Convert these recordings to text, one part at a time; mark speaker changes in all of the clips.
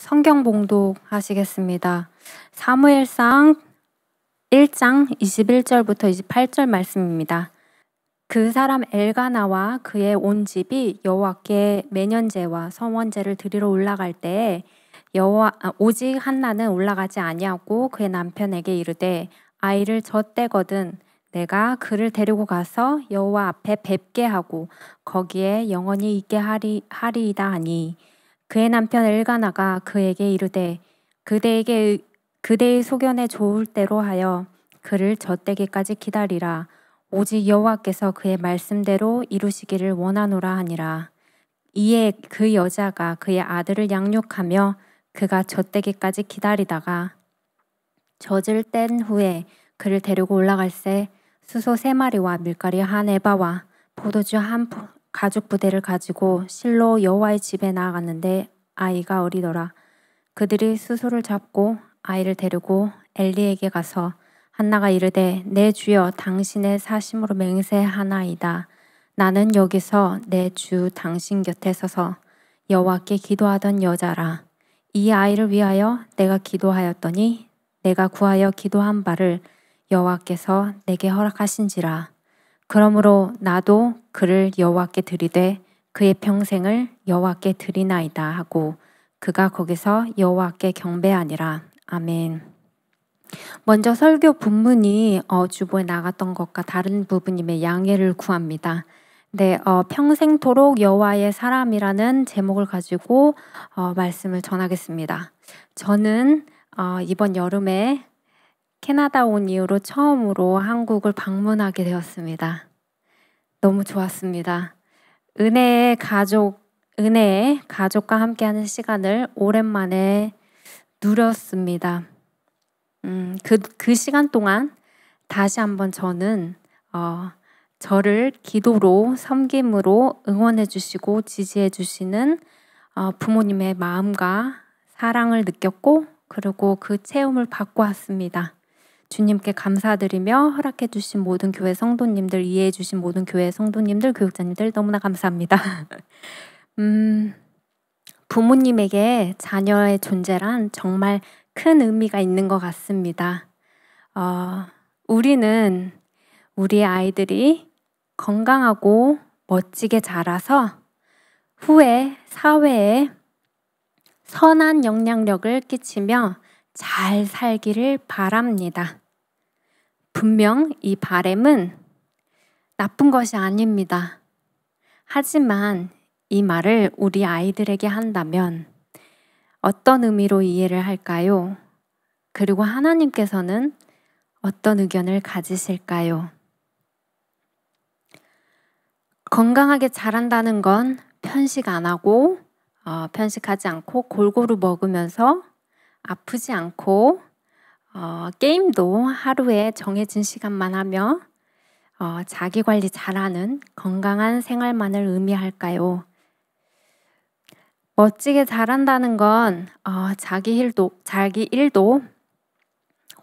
Speaker 1: 성경 봉독 하시겠습니다. 사무엘상 1장 21절부터 28절 말씀입니다. 그 사람 엘가나와 그의 온 집이 여호와께 매년제와 성원제를 드리러 올라갈 때에 여호와 아, 오직 한나는 올라가지 아니하고 그의 남편에게 이르되 아이를 젖대거든 내가 그를 데리고 가서 여호와 앞에 뵙게 하고 거기에 영원히 있게 하리 하리이다 하니 그의 남편 엘가나가 그에게 이르되 그대에게 그대의 소견에 좋을 대로 하여 그를 젖대기까지 기다리라 오직 여호와께서 그의 말씀대로 이루시기를 원하노라 하니라 이에 그 여자가 그의 아들을 양육하며 그가 젖대기까지 기다리다가 젖을 뗀 후에 그를 데리고 올라갈새 수소 세 마리와 밀가리 한 에바와 포도주 한 가죽 부대를 가지고 실로 여호와의 집에 나아갔는데 아이가 어리더라. 그들이 수소를 잡고 아이를 데리고 엘리에게 가서 한나가 이르되 내 주여 당신의 사심으로 맹세하나이다. 나는 여기서 내 주 당신 곁에 서서 여호와께 기도하던 여자라. 이 아이를 위하여 내가 기도하였더니 내가 구하여 기도한 바를 여호와께서 내게 허락하신지라. 그러므로 나도 그를 여호와께 드리되 그의 평생을 여호와께 드리나이다 하고 그가 거기서 여호와께 경배하니라. 아멘. 먼저 설교 본문이 어, 주보에 나갔던 것과 다른 부분임에 양해를 구합니다. 네, 어, 평생토록 여호와의 사람이라는 제목을 가지고 어, 말씀을 전하겠습니다. 저는 어, 이번 여름에 캐나다 온 이후로 처음으로 한국을 방문하게 되었습니다. 너무 좋았습니다. 은혜의 가족, 은혜의 가족과 함께하는 시간을 오랜만에 누렸습니다. 음, 그, 그 시간 동안 다시 한번 저는 어, 저를 기도로 섬김으로 응원해 주시고 지지해 주시는 어, 부모님의 마음과 사랑을 느꼈고 그리고 그 체험을 받고 왔습니다. 주님께 감사드리며 허락해 주신 모든 교회 성도님들, 이해해 주신 모든 교회 성도님들, 교육자님들 너무나 감사합니다. 음, 부모님에게 자녀의 존재란 정말 큰 의미가 있는 것 같습니다. 어, 우리는 우리 아이들이 건강하고 멋지게 자라서 후에 사회에 선한 영향력을 끼치며 잘 살기를 바랍니다. 분명 이 바램은 나쁜 것이 아닙니다. 하지만 이 말을 우리 아이들에게 한다면 어떤 의미로 이해를 할까요? 그리고 하나님께서는 어떤 의견을 가지실까요? 건강하게 자란다는 건 편식 안 하고 어, 편식하지 않고 골고루 먹으면서 아프지 않고 어, 게임도 하루에 정해진 시간만 하며 어, 자기 관리 잘하는 건강한 생활만을 의미할까요? 멋지게 잘한다는 건 어, 자기 일도 자기 일도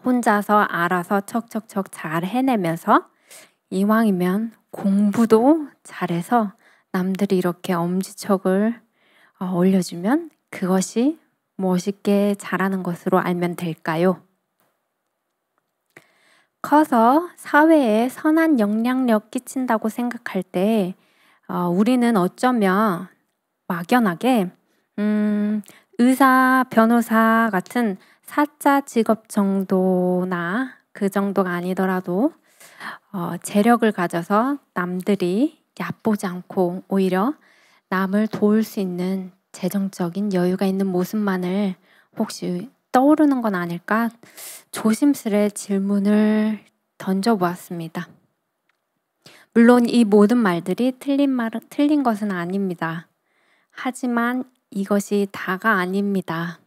Speaker 1: 혼자서 알아서 척척척 잘 해내면서 이왕이면 공부도 잘해서 남들이 이렇게 엄지척을 어, 올려주면 그것이 멋있게 잘하는 것으로 알면 될까요? 커서 사회에 선한 영향력 끼친다고 생각할 때 어, 우리는 어쩌면 막연하게 음, 의사, 변호사 같은 사자 직업 정도나 그 정도가 아니더라도 어, 재력을 가져서 남들이 얕보지 않고 오히려 남을 도울 수 있는 재정적인 여유가 있는 모습만을 혹시 떠오르는 건 아닐까 조심스레 질문을 던져보았습니다. 물론 이 모든 말들이 틀린 말 틀린 것은 아닙니다. 하지만 이것이 다가 아닙니다.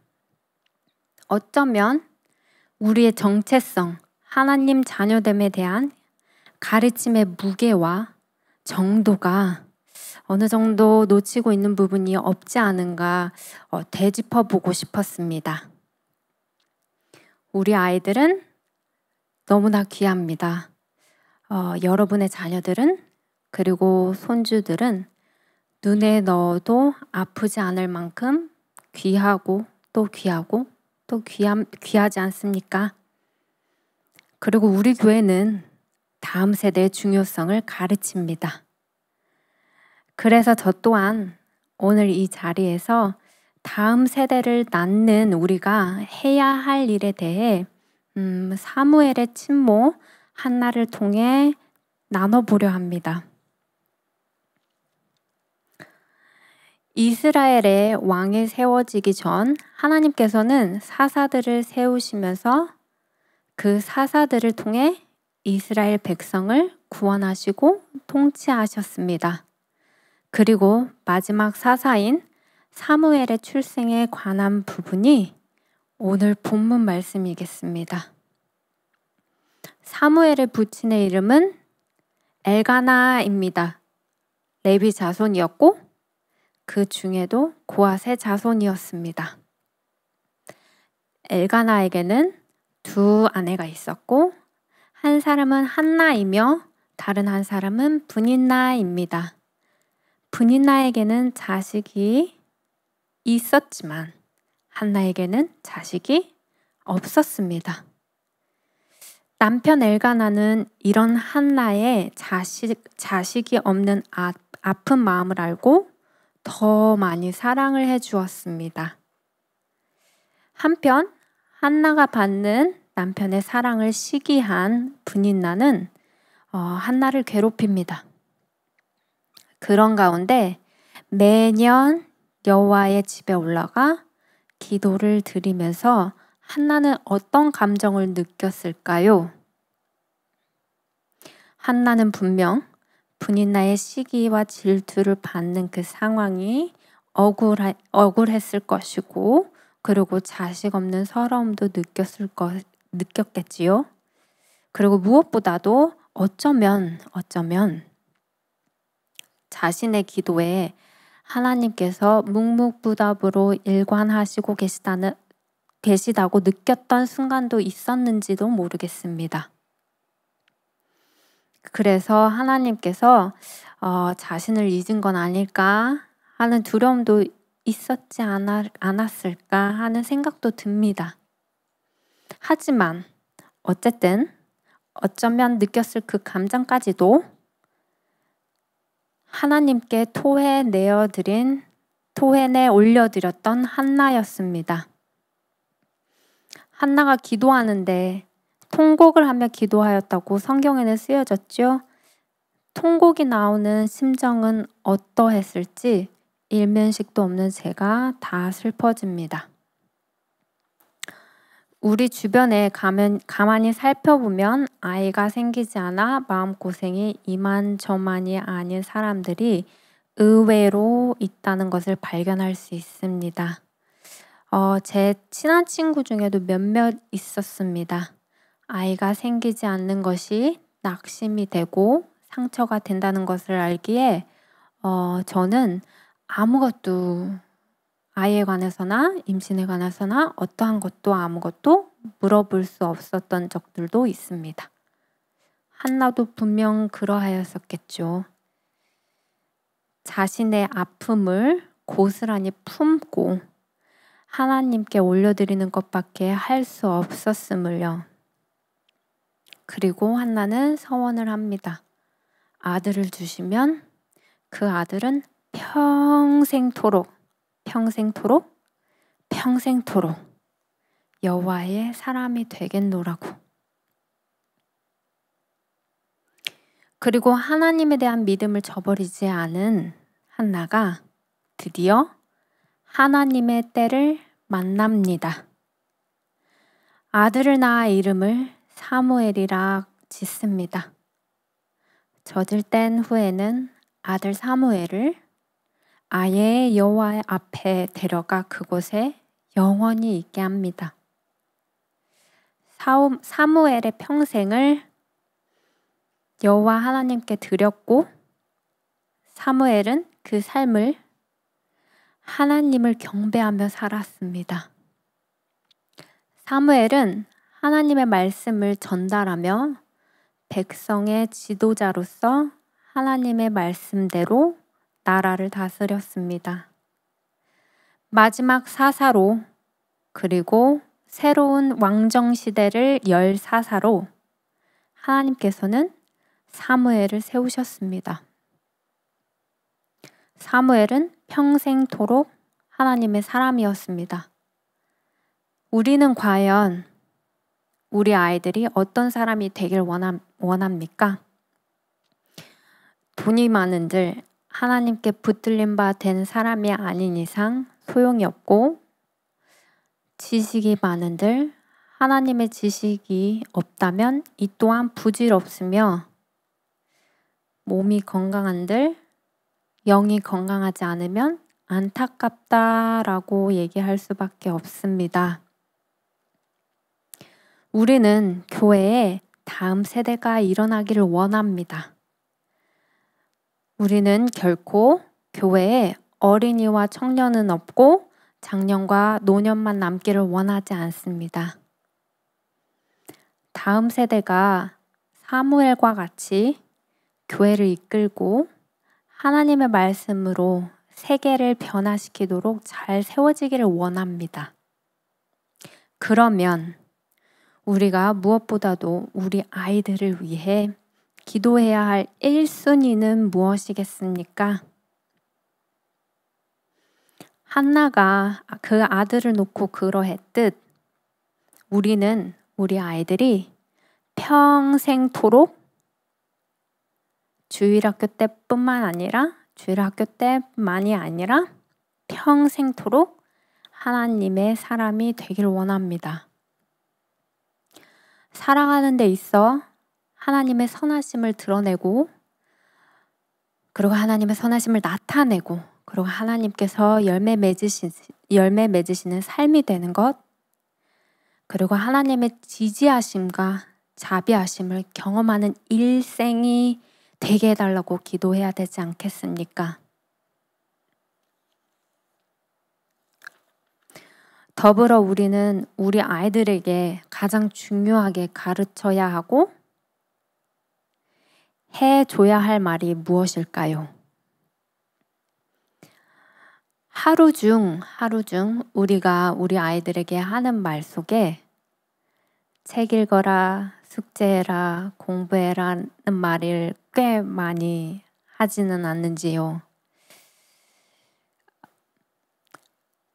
Speaker 1: 어쩌면 우리의 정체성, 하나님 자녀됨에 대한 가르침의 무게와 정도가 어느 정도 놓치고 있는 부분이 없지 않은가 어, 되짚어 보고 싶었습니다. 우리 아이들은 너무나 귀합니다. 어, 여러분의 자녀들은 그리고 손주들은 눈에 넣어도 아프지 않을 만큼 귀하고 또 귀하고 또 귀함, 귀하지 않습니까? 그리고 우리 교회는 다음 세대의 중요성을 가르칩니다. 그래서 저 또한 오늘 이 자리에서 다음 세대를 낳는 우리가 해야 할 일에 대해 음, 사무엘의 친모 한나를 통해 나눠보려 합니다. 이스라엘의 왕이 세워지기 전 하나님께서는 사사들을 세우시면서 그 사사들을 통해 이스라엘 백성을 구원하시고 통치하셨습니다. 그리고 마지막 사사인 사무엘의 출생에 관한 부분이 오늘 본문 말씀이겠습니다. 사무엘의 부친의 이름은 엘가나입니다. 레비 자손이었고 그 중에도 고아세 자손이었습니다. 엘가나에게는 두 아내가 있었고 한 사람은 한나이며 다른 한 사람은 분인나입니다. 분인나에게는 자식이 있었지만 한나에게는 자식이 없었습니다. 남편 엘가나는 이런 한나의 자식, 자식이 없는 아, 아픈 마음을 알고 더 많이 사랑을 해 주었습니다. 한편 한나가 받는 남편의 사랑을 시기한 분인나는 어, 한나를 괴롭힙니다. 그런 가운데 매년 여호와의 집에 올라가 기도를 드리면서 한나는 어떤 감정을 느꼈을까요? 한나는 분명 분인나의 시기와 질투를 받는 그 상황이 억울하, 억울했을 것이고 그리고 자식 없는 서러움도 느꼈을 것 느꼈겠지요. 그리고 무엇보다도 어쩌면 어쩌면 자신의 기도에 하나님께서 묵묵부답으로 일관하시고 계시다는, 계시다고 느꼈던 순간도 있었는지도 모르겠습니다. 그래서 하나님께서 어, 자신을 잊은 건 아닐까 하는 두려움도 있었지 않 않았을까 하는 생각도 듭니다. 하지만 어쨌든 어쩌면 느꼈을 그 감정까지도 하나님께 토해 내어드린 토해내 올려드렸던 한나였습니다. 한나가 기도하는데 통곡을 하며 기도하였다고 성경에는 쓰여졌죠. 통곡이 나오는 심정은 어떠했을지 일면식도 없는 제가 다 슬퍼집니다. 우리 주변에 가면, 가만히 살펴보면 아이가 생기지 않아 마음고생이 이만저만이 아닌 사람들이 의외로 있다는 것을 발견할 수 있습니다. 어, 제 친한 친구 중에도 몇몇 있었습니다. 아이가 생기지 않는 것이 낙심이 되고 상처가 된다는 것을 알기에 어, 저는 아무것도 아이에 관해서나 임신에 관해서나 어떠한 것도 아무것도 물어볼 수 없었던 적들도 있습니다. 한나도 분명 그러하였었겠죠. 자신의 아픔을 고스란히 품고 하나님께 올려드리는 것밖에 할 수 없었음을요. 그리고 한나는 서원을 합니다. 아들을 주시면 그 아들은 평생토록 평생토록 평생토록 여호와의 사람이 되겠노라고. 그리고 하나님에 대한 믿음을 저버리지 않은 한나가 드디어 하나님의 때를 만납니다. 아들을 낳아 이름을 사무엘이라 짓습니다. 젖을 뗀 후에는 아들 사무엘을 아예 여호와 의 앞에 데려가 그곳에 영원히 있게 합니다. 사무엘의 평생을 여호와 하나님께 드렸고 사무엘은 그 삶을 하나님을 경배하며 살았습니다. 사무엘은 하나님의 말씀을 전달하며 백성의 지도자로서 하나님의 말씀대로 나라를 다스렸습니다. 마지막 사사로 그리고 새로운 왕정 시대를 열 사사로 하나님께서는 사무엘을 세우셨습니다. 사무엘은 평생토록 하나님의 사람이었습니다. 우리는 과연 우리 아이들이 어떤 사람이 되길 원함, 원합니까? 돈이 많은들 하나님께 붙들린 바 된 사람이 아닌 이상 소용이 없고 지식이 많은들 하나님의 지식이 없다면 이 또한 부질없으며 몸이 건강한들 영이 건강하지 않으면 안타깝다라고 얘기할 수밖에 없습니다. 우리는 교회에 다음 세대가 일어나기를 원합니다. 우리는 결코 교회에 어린이와 청년은 없고 장년과 노년만 남기를 원하지 않습니다. 다음 세대가 사무엘과 같이 교회를 이끌고 하나님의 말씀으로 세계를 변화시키도록 잘 세워지기를 원합니다. 그러면 우리가 무엇보다도 우리 아이들을 위해 기도해야 할 1순위는 무엇이겠습니까? 한나가 그 아들을 놓고 그러했듯 우리는 우리 아이들이 평생토록 주일학교 때뿐만 아니라 주일학교 때만이 아니라 평생토록 하나님의 사람이 되길 원합니다. 살아가는 데 있어 하나님의 선하심을 드러내고 그리고 하나님의 선하심을 나타내고 그리고 하나님께서 열매 맺으신 열매 맺으시는 삶이 되는 것 그리고 하나님의 지지하심과 자비하심을 경험하는 일생이 되게 해달라고 기도해야 되지 않겠습니까? 더불어 우리는 우리 아이들에게 가장 중요하게 가르쳐야 하고 해줘야 할 말이 무엇일까요? 하루 중, 하루 중 우리가 우리 아이들에게 하는 말 속에 책 읽어라, 숙제해라, 공부해라는 말을 꽤 많이 하지는 않는지요.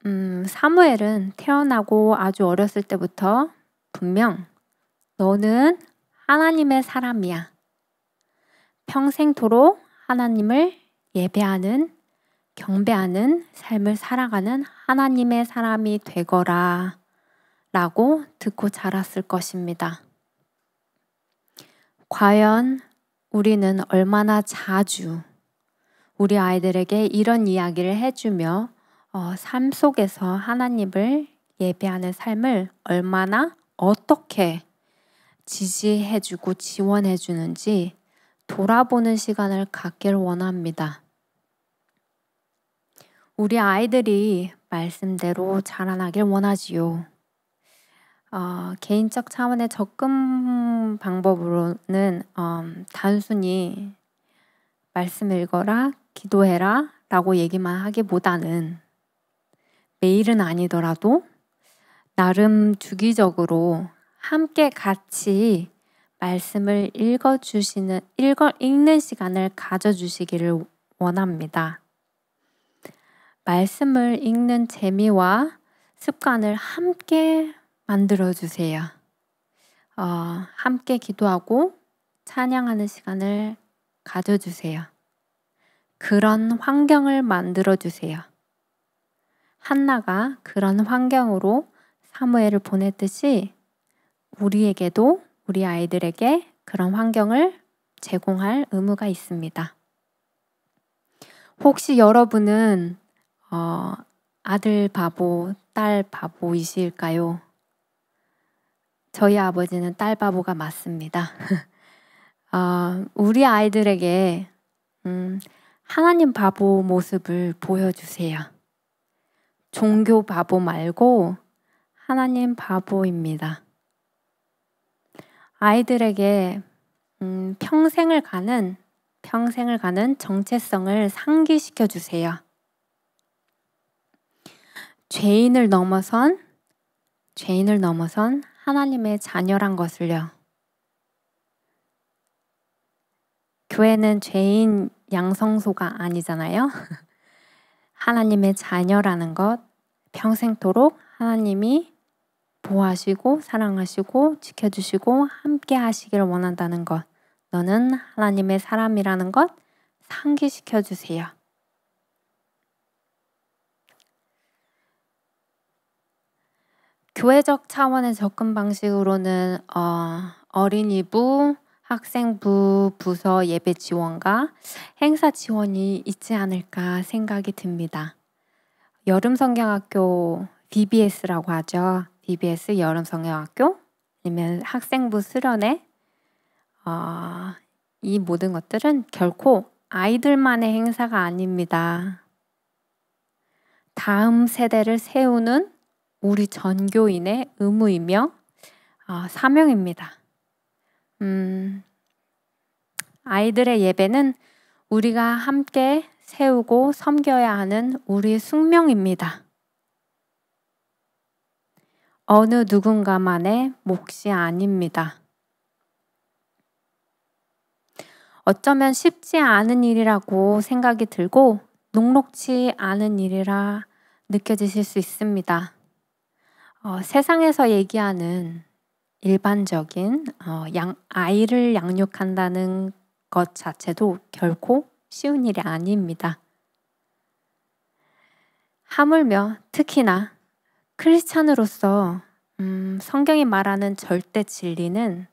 Speaker 1: 음, 사무엘은 태어나고 아주 어렸을 때부터 분명 너는 하나님의 사람이야. 평생토록 하나님을 예배하는 경배하는 삶을 살아가는 하나님의 사람이 되거라 라고 듣고 자랐을 것입니다. 과연 우리는 얼마나 자주 우리 아이들에게 이런 이야기를 해주며 어, 삶 속에서 하나님을 예배하는 삶을 얼마나 어떻게 지지해주고 지원해주는지 돌아보는 시간을 갖길 원합니다. 우리 아이들이 말씀대로 자라나길 원하지요. 어, 개인적 차원의 접근 방법으로는 어, 단순히 말씀 읽어라, 기도해라 라고 얘기만 하기보다는 매일은 아니더라도 나름 주기적으로 함께 같이 말씀을 읽어 주시는 읽어 읽는 시간을 가져 주시기를 원합니다. 말씀을 읽는 재미와 습관을 함께 만들어 주세요. 어, 함께 기도하고 찬양하는 시간을 가져 주세요. 그런 환경을 만들어 주세요. 한나가 그런 환경으로 사무엘을 보냈듯이 우리에게도 우리 아이들에게 그런 환경을 제공할 의무가 있습니다. 혹시 여러분은 어, 아들 바보, 딸 바보이실까요? 저희 아버지는 딸 바보가 맞습니다. 어, 우리 아이들에게 음, 하나님 바보 모습을 보여주세요. 종교 바보 말고 하나님 바보입니다. 아이들에게 음, 평생을 가는 평생을 가는 정체성을 상기시켜 주세요. 죄인을 넘어선 죄인을 넘어선 하나님의 자녀란 것을요. 교회는 죄인 양성소가 아니잖아요. 하나님의 자녀라는 것, 평생토록 하나님이 보호하시고 사랑하시고 지켜주시고 함께 하시기를 원한다는 것. 너는 하나님의 사람이라는 것 상기시켜 주세요. 교회적 차원의 접근 방식으로는 어, 린이부 학생부 부서 예배 지원과 행사 지원이 있지 않을까 생각이 듭니다. 여름 성경학교 BBS라고 하죠. DBS 여름 성형학교 이면 학생부 수련회 어, 이 모든 것들은 결코 아이들만의 행사가 아닙니다. 다음 세대를 세우는 우리 전교인의 의무이며 어, 사명입니다. 음, 아이들의 예배는 우리가 함께 세우고 섬겨야 하는 우리의 숙명입니다. 어느 누군가만의 몫이 아닙니다. 어쩌면 쉽지 않은 일이라고 생각이 들고 녹록지 않은 일이라 느껴지실 수 있습니다. 어, 세상에서 얘기하는 일반적인 어, 양, 아이를 양육한다는 것 자체도 결코 쉬운 일이 아닙니다. 하물며 특히나 크리스찬으로서 음, 성경이 말하는 절대 진리는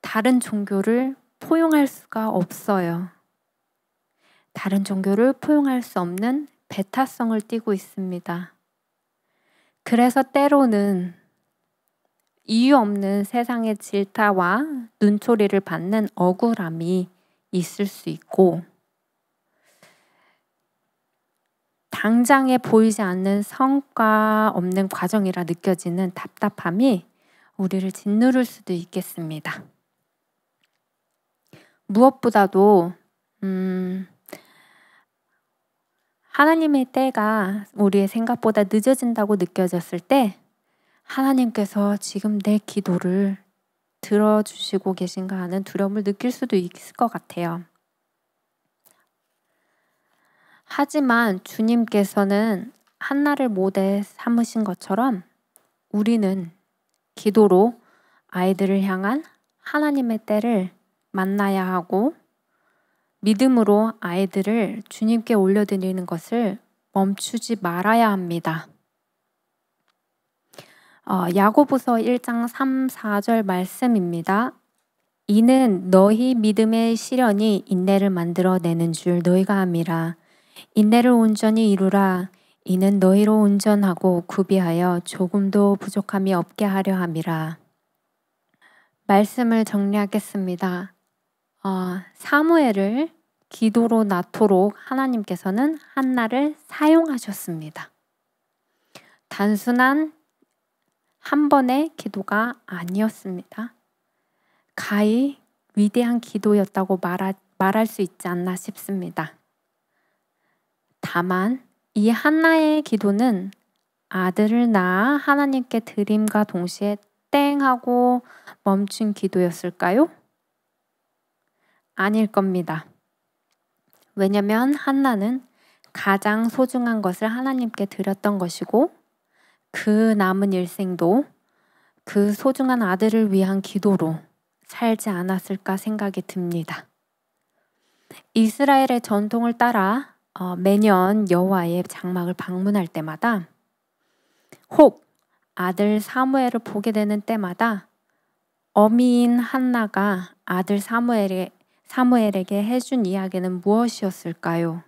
Speaker 1: 다른 종교를 포용할 수가 없어요. 다른 종교를 포용할 수 없는 배타성을 띠고 있습니다. 그래서 때로는 이유 없는 세상의 질타와 눈초리를 받는 억울함이 있을 수 있고, 당장에 보이지 않는 성과 없는 과정이라 느껴지는 답답함이 우리를 짓누를 수도 있겠습니다. 무엇보다도 음, 하나님의 때가 우리의 생각보다 늦어진다고 느껴졌을 때 하나님께서 지금 내 기도를 들어주시고 계신가 하는 두려움을 느낄 수도 있을 것 같아요. 하지만 주님께서는 한나를 모대 삼으신 것처럼 우리는 기도로 아이들을 향한 하나님의 때를 만나야 하고 믿음으로 아이들을 주님께 올려드리는 것을 멈추지 말아야 합니다. 어, 야고보서 1장 3, 4절 말씀입니다. 이는 너희 믿음의 시련이 인내를 만들어 내는 줄 너희가 함이라. 인내를 온전히 이루라. 이는 너희로 온전하고 구비하여 조금도 부족함이 없게 하려 함이라. 말씀을 정리하겠습니다. 어, 사무엘을 기도로 낳토록 하나님께서는 한나를 사용하셨습니다. 단순한 한 번의 기도가 아니었습니다. 가히 위대한 기도였다고 말하, 말할 수 있지 않나 싶습니다. 다만 이 한나의 기도는 아들을 낳아 하나님께 드림과 동시에 땡 하고 멈춘 기도였을까요? 아닐 겁니다. 왜냐면 한나는 가장 소중한 것을 하나님께 드렸던 것이고 그 남은 일생도 그 소중한 아들을 위한 기도로 살지 않았을까 생각이 듭니다. 이스라엘의 전통을 따라 어, 매년 여호와의 장막을 방문할 때마다 혹 아들 사무엘을 보게 되는 때마다 어미인 한나가 아들 사무엘에, 사무엘에게 해준 이야기는 무엇이었을까요?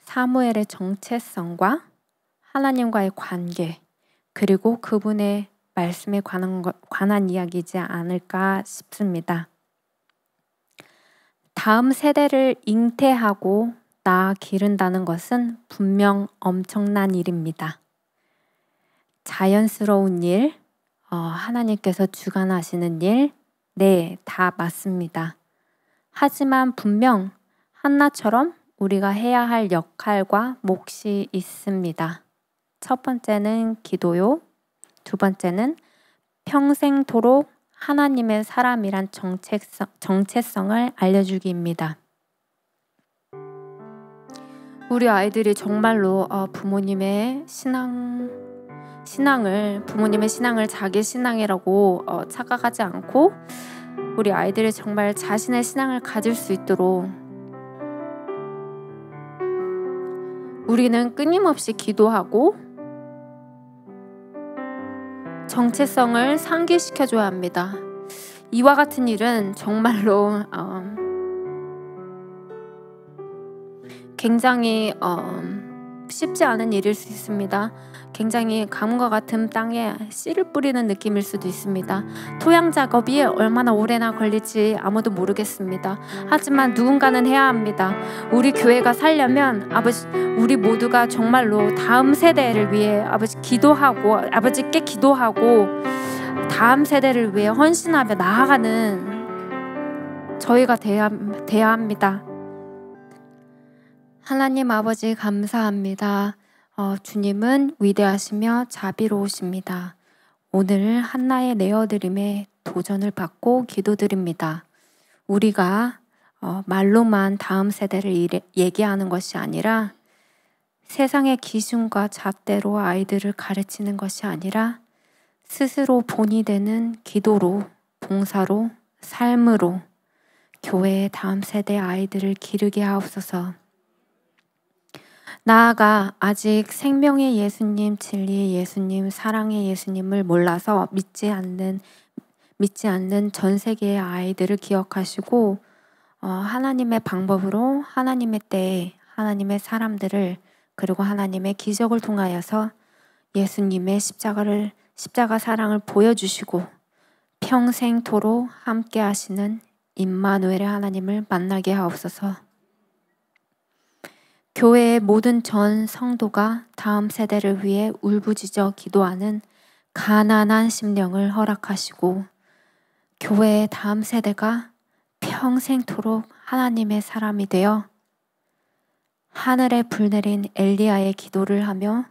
Speaker 1: 사무엘의 정체성과 하나님과의 관계 그리고 그분의 말씀에 관한, 관한 이야기이지 않을까 싶습니다. 다음 세대를 잉태하고 낳아 기른다는 것은 분명 엄청난 일입니다. 자연스러운 일, 어, 하나님께서 주관하시는 일, 네, 다 맞습니다. 하지만 분명 한나처럼 우리가 해야 할 역할과 몫이 있습니다. 첫 번째는 기도요. 두 번째는 평생토록 하나님의 사람이란 정체성, 정체성을 알려주기입니다. 우리 아이들이 정말로 아, 부모님의 신앙 신앙을 부모님의 신앙을 자기 신앙이라고 어, 착각하지 않고 우리 아이들이 정말 자신의 신앙을 가질 수 있도록 우리는 끊임없이 기도하고 정체성을 상기시켜줘야 합니다. 이와 같은 일은 정말로 어, 굉장히 어, 쉽지 않은 일일 수 있습니다. 굉장히 가과 같은 땅에 씨를 뿌리는 느낌일 수도 있습니다. 토양 작업이 얼마나 오래나 걸릴지 아무도 모르겠습니다. 하지만 누군가는 해야 합니다. 우리 교회가 살려면 아버지 우리 모두가 정말로 다음 세대를 위해 아버지 기도하고 아버지께 기도하고 다음 세대를 위해 헌신하며 나아가는 저희가 돼야, 돼야 합니다. 하나님 아버지 감사합니다. 어, 주님은 위대하시며 자비로우십니다. 오늘 한나의 내어드림에 도전을 받고 기도드립니다. 우리가 어, 말로만 다음 세대를 이래, 얘기하는 것이 아니라 세상의 기준과 잣대로 아이들을 가르치는 것이 아니라 스스로 본이 되는 기도로, 봉사로, 삶으로 교회의 다음 세대 아이들을 기르게 하옵소서. 나아가 아직 생명의 예수님, 진리의 예수님, 사랑의 예수님을 몰라서 믿지 않는 믿지 않는 전 세계의 아이들을 기억하시고 어, 하나님의 방법으로 하나님의 때에 하나님의 사람들을 그리고 하나님의 기적을 통하여서 예수님의 십자가를 십자가 사랑을 보여주시고 평생토록 함께 하시는 임마누엘의 하나님을 만나게 하옵소서. 교회의 모든 전 성도가 다음 세대를 위해 울부짖어 기도하는 가난한 심령을 허락하시고 교회의 다음 세대가 평생토록 하나님의 사람이 되어 하늘에 불내린 엘리야의 기도를 하며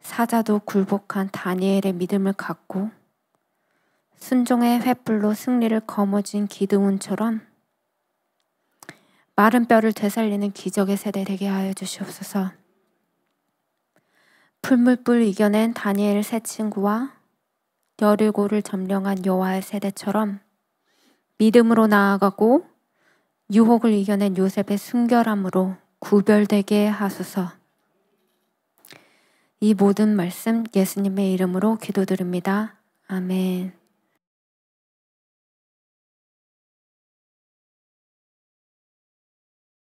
Speaker 1: 사자도 굴복한 다니엘의 믿음을 갖고 순종의 횃불로 승리를 거머쥔 기드온처럼 마른 뼈를 되살리는 기적의 세대 되게 하여 주시옵소서. 풀물불 이겨낸 다니엘 새 친구와 여리고를 점령한 여호와의 세대처럼 믿음으로 나아가고 유혹을 이겨낸 요셉의 순결함으로 구별되게 하소서. 이 모든 말씀 예수님의 이름으로 기도드립니다. 아멘.